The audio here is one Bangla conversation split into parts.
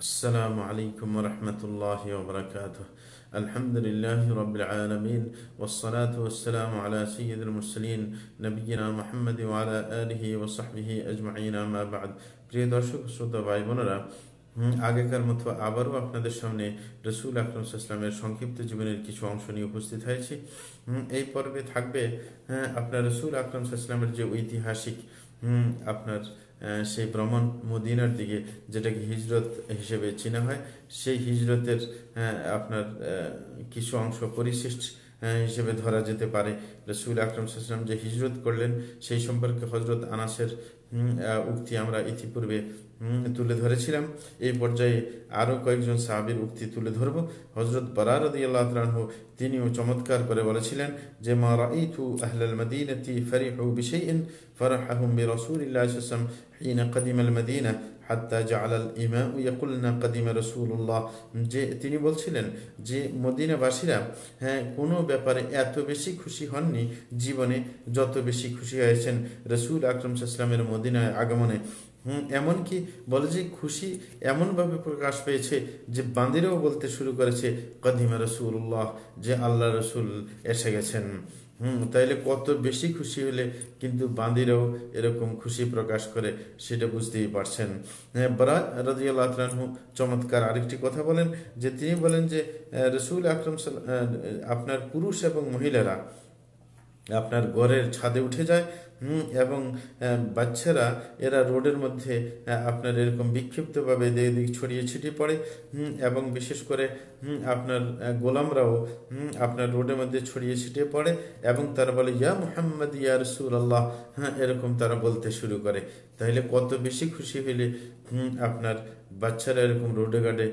السلام عليكم ورحمة الله وبركاته الحمد لله رب العالمين والصلاة والسلام على سيد المرسلين نبينا محمد وعلى آله وصحبه أجمعين ما بعد প্রিয় দর্শক শ্রোতা ভাই বোনেরা আগেকার মতো আবারও আপনাদের সামনে রসুল আকরম ইসলামের সংক্ষিপ্ত জীবনের কিছু অংশ নিয়ে উপস্থিত হয়েছি এই পর্বে থাকবে আপনার রসুল আকরম ইসলামের যে ঐতিহাসিক আপনার সেই ভ্রমণ মদিনার দিকে যেটাকে হিজরত হিসেবে চেনা হয় সেই হিজরতের আপনার কিছু অংশ পরিশিষ্ট হিসেবে ধরা যেতে পারে রসুল আকরম সাল্লাম যে হিজরত করলেন সেই সম্পর্কে হজরত আনাসের উক্তি আমরা ইতিপূর্বে তুলে ধরেছিলাম এই পর্যায়ে আরও কয়েকজন সাহাবির উক্তি তুলে ধরব হজরত বরার বরারদিয়াল্লাহ তিনিও চমৎকার করে বলেছিলেন যে মা রাইথু আহলাল মদিনতি ফরিহু বিশাইইন ফরাহাহুম বিরাসূলিল্লাহি সাল্লাল্লাহু حين قدم المدينة হাত্তা জালাল ইমা ইয়াকুলনা কাদিমা রসুল্লাহ যে তিনি বলছিলেন যে মদিনাবাসীরা হ্যাঁ কোনো ব্যাপারে এত বেশি খুশি হননি জীবনে যত বেশি খুশি হয়েছেন রসুল আকরম সাল্লামের মদিনায় আগমনে এমনকি বলে যে খুশি এমনভাবে প্রকাশ পেয়েছে যে বাঁদিরাও বলতে শুরু করেছে কদিমা রসুল্লাহ যে আল্লাহ রসুল এসে গেছেন হুম তাইলে কত বেশি খুশি হলে কিন্তু বাঁদিরাও এরকম খুশি প্রকাশ করে সেটা বুঝতেই পারছেন হ্যাঁ, বরাজ রাজিউল্লাহ আতলানহু চমৎকার আরেকটি কথা বলেন যে তিনি বলেন যে রসুল আকরম আপনার পুরুষ এবং মহিলারা আপনার ঘরের ছাদে উঠে যায় এবং বাচ্চারা এরা রোডের মধ্যে আপনার এরকম বিক্ষিপ্তভাবে দিক ছড়িয়ে ছিটিয়ে পড়ে এবং বিশেষ করে আপনার গোলামরাও আপনার রোডের মধ্যে ছড়িয়ে ছিটিয়ে পড়ে এবং তারা বলে ইয়া মুহাম্মদ ইয়া রসুল আল্লাহ হ্যাঁ এরকম তারা বলতে শুরু করে তাহলে কত বেশি খুশি হলে আপনার বাচ্চারা এরকম রোডে ঘাটে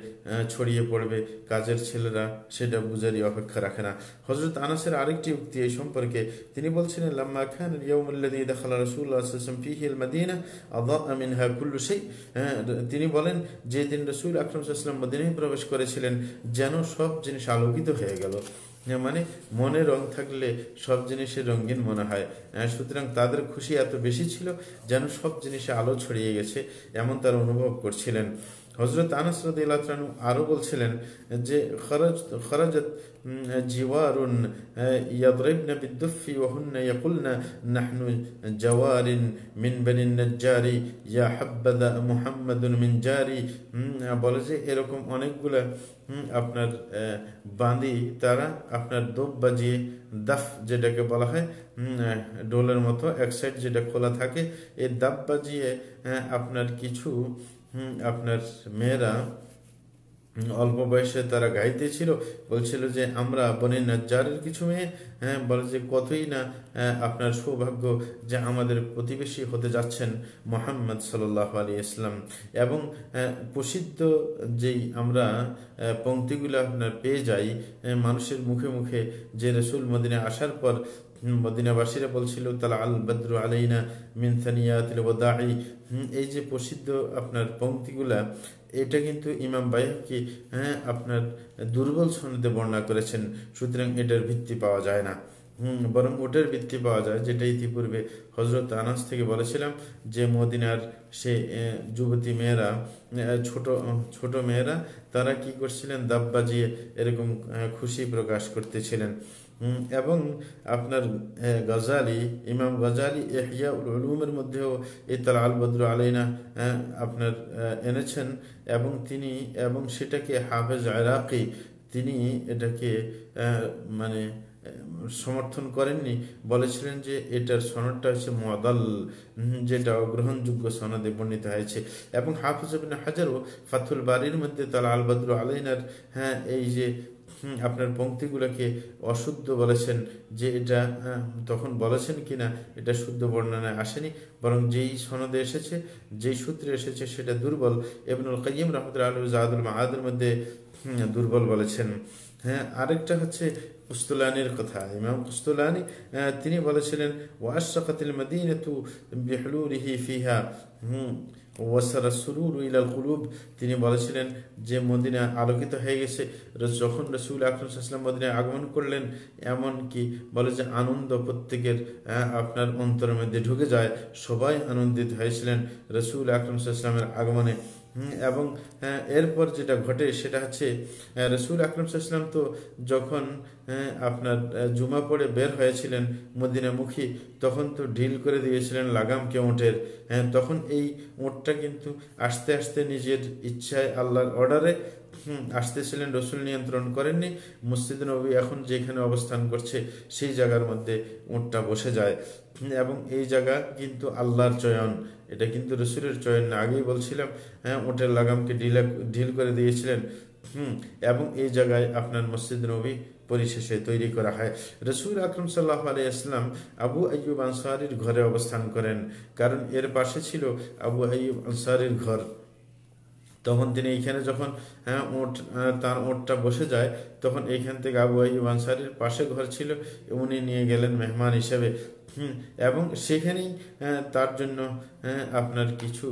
ছড়িয়ে পড়বে কাজের ছেলেরা সেটা বুঝারই অপেক্ষা রাখে না হজরত আনাসের আরেকটি উক্তি এই সম্পর্কে তিনি বলছিলেন লাম্মা খান ইয়াউমুল্লাদি দেখালা রসুল আসলাম ফিহিল মাদিনা আদা আমিন কুল্লু সেই হ্যাঁ, তিনি বলেন যে দিন রসুল আকরম সাল্লাম মদিনায় প্রবেশ করেছিলেন যেন সব জিনিস আলোকিত হয়ে গেল হ্যাঁ, মানে মনে রং থাকলে সব জিনিসে রঙিন মনে হয় সুতরাং তাদের খুশি এত বেশি ছিল যেন সব জিনিসে আলো ছড়িয়ে গেছে এমন তারা অনুভব করছিলেন হজরত আনাসরদ ইলাচানু আরও বলছিলেন যে খরজ খরজত জিওয়ারুন ইয়াদরিবনা বিদ্দুফি ওয়াহুন্না ইয়াকুলনা নাহনু জাওয়ারিন মিন বানি নাজ্জারি ইয়া হাব্বাদা মুহাম্মাদুন মিন জারি বলে যে এরকম অনেকগুলো আপনার বাঁধি তারা আপনার দোপ বাজিয়ে দাফ যেটাকে বলা হয় ডোলের মতো এক সাইড যেটা খোলা থাকে এই দাপ বাজিয়ে আপনার কিছু আপনার মেয়েরা অল্প বয়সে তারা গাইতে ছিল বলছিল যে আমরা বনে নজ্জারের কিছু মেয়ে হ্যাঁ বলে যে কতই না আপনার সৌভাগ্য যে আমাদের প্রতিবেশী হতে যাচ্ছেন মোহাম্মদ সাল্লাহ আলী ইসলাম এবং প্রসিদ্ধ যেই আমরা পংক্তিগুলো আপনার পেয়ে যাই মানুষের মুখে মুখে যে রসুল মদিনে আসার পর মদিনাবাসীরা বলছিল তালা আল বদরু আলাইনা মিনসানিয়াতিল ওদাই এই যে প্রসিদ্ধ আপনার পঙ্ক্তিগুলা এটা কিন্তু ইমাম বাইককে হ্যাঁ আপনার দুর্বল সনদে বর্ণনা করেছেন সুতরাং এটার ভিত্তি পাওয়া যায় না বরং উটের বৃত্তি পাওয়া যায় যেটা ইতিপূর্বে হজরত আনাস থেকে বলেছিলাম যে মদিনার সে যুবতী মেয়েরা ছোট ছোট মেয়েরা তারা কি করছিলেন দাব বাজিয়ে এরকম খুশি প্রকাশ করতেছিলেন এবং আপনার গজালি ইমাম গজালি ইহিয়া উলুমের মধ্যেও এই তাল আলবদ্র আলাইনা আপনার এনেছেন এবং তিনি এবং সেটাকে হাফেজ আরাকি তিনি এটাকে মানে সমর্থন করেননি বলেছিলেন যে এটার সনদটা হচ্ছে মদাল যেটা অগ্রহণযোগ্য সনদে বর্ণিত হয়েছে এবং হাফিজ হাজারও ফাথুল বাড়ির মধ্যে তালা আলবাদুল আলাইনার হ্যাঁ এই যে আপনার পঙ্ক্তিগুলোকে অশুদ্ধ বলেছেন যে এটা হ্যাঁ, তখন বলেছেন কিনা এটা শুদ্ধ বর্ণনায় আসেনি বরং যেই সনদে এসেছে যেই সূত্রে এসেছে সেটা দুর্বল এবনুল কাইম রহমদুল আলু জাহাদুল মাহাদের মধ্যে দুর্বল বলেছেন হ্যাঁ আরেকটা হচ্ছে কুস্তুলানির কথা ইমাম কুস্তুলানি তিনি বলেছিলেন ওয়াশাকাতিল মদিনাতু বিহলুরিহি ফিহা হুম ওয়াসারা সুরুর ইলাল কুলুব তিনি বলেছিলেন যে মদিনা আলোকিত হয়ে গেছে যখন রসুল আকরমসাল্লাম মদিনায় আগমন করলেন এমন কি বলে যে আনন্দ প্রত্যেকের আপনার অন্তরের মধ্যে ঢুকে যায় সবাই আনন্দিত হয়েছিলেন রসুল আকরমসাল্লামের আগমনে এবং এরপর যেটা ঘটে সেটা হচ্ছে রসুল আকরম সাহা তো যখন আপনার জুমা পড়ে বের হয়েছিলেন মদিনামুখী তখন তো ঢিল করে দিয়েছিলেন লাগামকে ওঁটের তখন এই ওঁটটা কিন্তু আস্তে আস্তে নিজের ইচ্ছায় আল্লাহর অর্ডারে হুম আসতেছিলেন রসুল নিয়ন্ত্রণ করেননি মসজিদ নবী এখন যেখানে অবস্থান করছে সেই জায়গার মধ্যে উঁটটা বসে যায় এবং এই জায়গা কিন্তু আল্লাহর চয়ন এটা কিন্তু রসুলের চয়ন না আগেই বলছিলাম হ্যাঁ উঁটের লাগামকে ঢিলা ঢিল করে দিয়েছিলেন হুম এবং এই জায়গায় আপনার মসজিদ নবী পরিশেষে তৈরি করা হয় রসুল আকরম সাল্লাহ আলি ইসলাম আবু আইব আনসারির ঘরে অবস্থান করেন কারণ এর পাশে ছিল আবু আইব আনসারির ঘর তখন তিনি এইখানে যখন হ্যাঁ, ওট তার ওঁটটা বসে যায় তখন এইখান থেকে আবু আইব আনসারির পাশে ঘর ছিল উনি নিয়ে গেলেন মেহমান হিসেবে এবং সেখানেই তার জন্য আপনার কিছু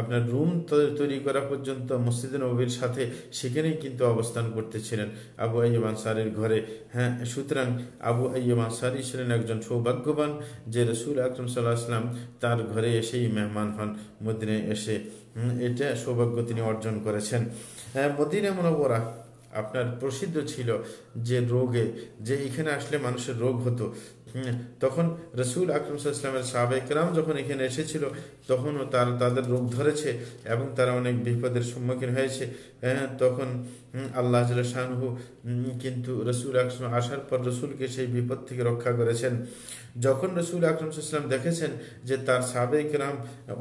আপনার রুম তৈরি করা পর্যন্ত মসজিদ নবীর সাথে সেখানেই কিন্তু অবস্থান করতেছিলেন আবু আয়ুবান আনসারির ঘরে হ্যাঁ সুতরাং আবু আইব আনসারি ছিলেন একজন সৌভাগ্যবান যে রসুল আকরম সাল্লাহ আসলাম তার ঘরে এসেই মেহমান হন মদিনে এসে এটা সৌভাগ্য তিনি অর্জন করেছেন হ্যাঁ, মদিনা মনোবরা আপনার প্রসিদ্ধ ছিল যে রোগে যে এখানে আসলে মানুষের রোগ হতো তখন রসুল আকরম সাল্লামের সাবেকরাম যখন এখানে এসেছিল তখনও তার তাদের রোগ ধরেছে এবং তারা অনেক বিপদের সম্মুখীন হয়েছে হ্যাঁ, তখন আল্লাহ শাহু কিন্তু রসুল আকরম আসার পর রসুলকে সেই বিপদ থেকে রক্ষা করেছেন যখন রসুল আকরম সাল্লাম দেখেছেন যে তার সাবেকরাম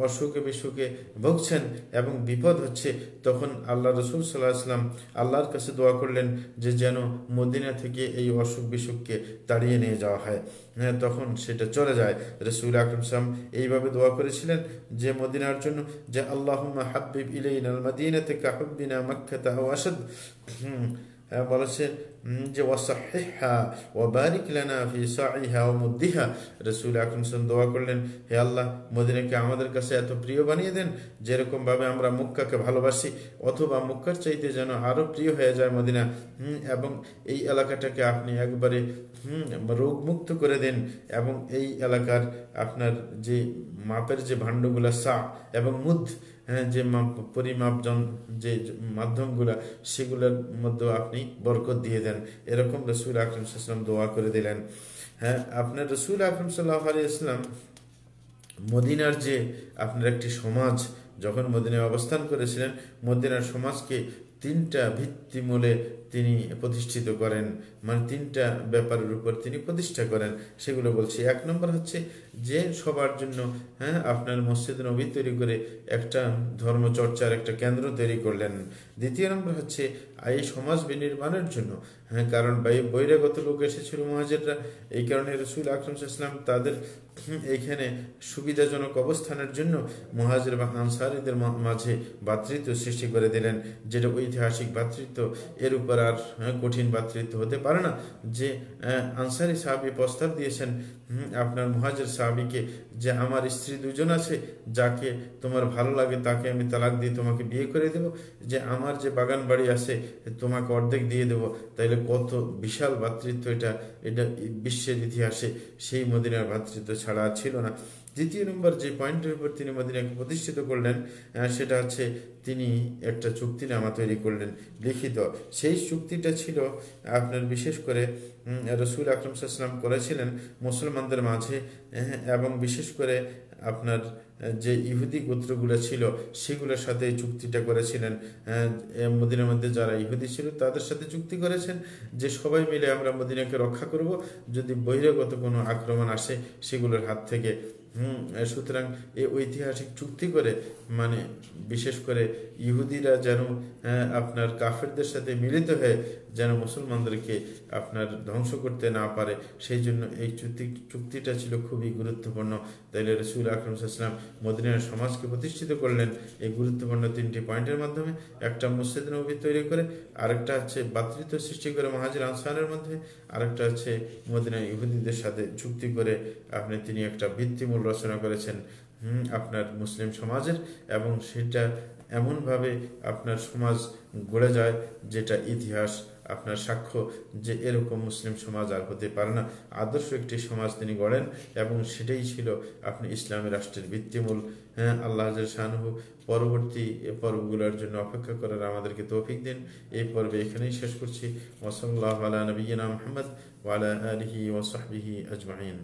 অসুখে বিসুখে ভুগছেন এবং বিপদ হচ্ছে তখন আল্লাহ রসুল সাল্লাহ আসলাম আল্লাহর কাছে দোয়া করলেন যে যেন মদিনা থেকে এই অসুখ বিসুখকে তাড়িয়ে নিয়ে যাওয়া হয় হ্যাঁ, তখন সেটা চলে যায় রসুল আকরম সাম এইভাবে দোয়া করেছিলেন যে মদিনার জন্য যে আল্লাহ হাবিব ইলাইন আল মদিনা থেকে কাহবিনা মক্কা ও আসাদ হ্যাঁ, বলেছে যে ওয়াসাহা ও বারিক লানা ফি সাইহা ও মুদ্দিহা রসুল আকরমসন দোয়া করলেন হে আল্লাহ মদিনাকে আমাদের কাছে এত প্রিয় বানিয়ে দেন যেরকমভাবে আমরা মুক্কাকে ভালোবাসি অথবা মুক্কার চাইতে যেন আরও প্রিয় হয়ে যায় মদিনা এবং এই এলাকাটাকে আপনি একবারে রোগমুক্ত করে দেন এবং এই এলাকার আপনার যে মাপের যে ভাণ্ডগুলা সা এবং মুদ হ্যাঁ যে পরিমাপজন যে মাধ্যমগুলো সেগুলোর মধ্যে আপনি বরকত দিয়ে দেন এরকম রসুল আকরম সাল্লাম দোয়া করে দিলেন হ্যাঁ আপনার রসুল আকরম সাল্লাহ আলী ইসলাম মদিনার যে আপনার একটি সমাজ যখন মদিনায় অবস্থান করেছিলেন মদিনার সমাজকে তিনটা ভিত্তিমূলে তিনি প্রতিষ্ঠিত করেন মানে তিনটা ব্যাপারের উপর তিনি প্রতিষ্ঠা করেন সেগুলো বলছি এক নম্বর হচ্ছে যে সবার জন্য হ্যাঁ আপনার মসজিদ নবী তৈরি করে একটা ধর্মচর্চার একটা কেন্দ্র তৈরি করলেন দ্বিতীয় নম্বর হচ্ছে এই সমাজ বিনির্মাণের জন্য হ্যাঁ কারণ বহিরাগত লোক এসেছিল মহাজেররা এই কারণে রসুল আকরম ইসলাম তাদের এইখানে সুবিধাজনক অবস্থানের জন্য মহাজের বা আনসারিদের মাঝে ভাতৃত্ব সৃষ্টি করে দিলেন যেটা ঐতিহাসিক ভাতৃত্ব এর উপর আর হ্যাঁ, কঠিন ভাতৃত্ব হতে পারে না যে আনসারি সাহাবি প্রস্তাব দিয়েছেন আপনার মহাজের সাহাব স্বামীকে যে আমার স্ত্রী দুজন আছে যাকে তোমার ভালো লাগে তাকে আমি তালাক দিয়ে তোমাকে বিয়ে করে দেব যে আমার যে বাগান বাড়ি আছে তোমাকে অর্ধেক দিয়ে দেব তাইলে কত বিশাল ভাতৃত্ব এটা এটা বিশ্বের ইতিহাসে সেই মদিনার ভাতৃত্ব ছাড়া ছিল না দ্বিতীয় নম্বর যে পয়েন্টের উপর তিনি মদিনাকে প্রতিষ্ঠিত করলেন সেটা হচ্ছে তিনি একটা চুক্তিনামা তৈরি করলেন লিখিত সেই চুক্তিটা ছিল আপনার বিশেষ করে রসুল আকরম সাল্লাম করেছিলেন মুসলমানদের মাঝে হ্যাঁ, এবং বিশেষ করে আপনার যে ইহুদি গোত্রগুলো ছিল সেগুলোর সাথে চুক্তিটা করেছিলেন মদিনার মধ্যে যারা ইহুদি ছিল তাদের সাথে চুক্তি করেছেন যে সবাই মিলে আমরা মদিনাকে রক্ষা করব যদি বহিরাগত কোনো আক্রমণ আসে সেগুলোর হাত থেকে হুম সুতরাং এই ঐতিহাসিক চুক্তি করে মানে বিশেষ করে ইহুদিরা যেন আপনার কাফেরদের সাথে মিলিত হয়ে যেন মুসলমানদেরকে আপনার ধ্বংস করতে না পারে সেই জন্য এই চুক্তি চুক্তিটা ছিল খুবই গুরুত্বপূর্ণ তাইলে রসুল আকরমসাল্লাম মদিনার সমাজকে প্রতিষ্ঠিত করলেন এই গুরুত্বপূর্ণ তিনটি পয়েন্টের মাধ্যমে একটা মসজিদ নবী তৈরি করে আরেকটা হচ্ছে বাতৃত্ব সৃষ্টি করে মহাজির আনসানের মধ্যে আরেকটা হচ্ছে মদিনা ইহুদিদের সাথে চুক্তি করে আপনি তিনি একটা ভিত্তিমূল মূল রচনা করেছেন আপনার মুসলিম সমাজের এবং সেটা এমনভাবে আপনার সমাজ গড়ে যায় যেটা ইতিহাস আপনার সাক্ষ্য যে এরকম মুসলিম সমাজ আর হতে পারে না আদর্শ একটি সমাজ তিনি গড়েন এবং সেটাই ছিল আপনি ইসলামী রাষ্ট্রের ভিত্তিমূল হ্যাঁ আল্লাহ শাহানহ পরবর্তী এ পর্বগুলোর জন্য অপেক্ষা করার আমাদেরকে তৌফিক দিন এই পর্বে এখানেই শেষ করছি ওসল্লাহ আলা নবীনা মোহাম্মদ ওয়ালা আলহি ওসাহবিহি আজমাইন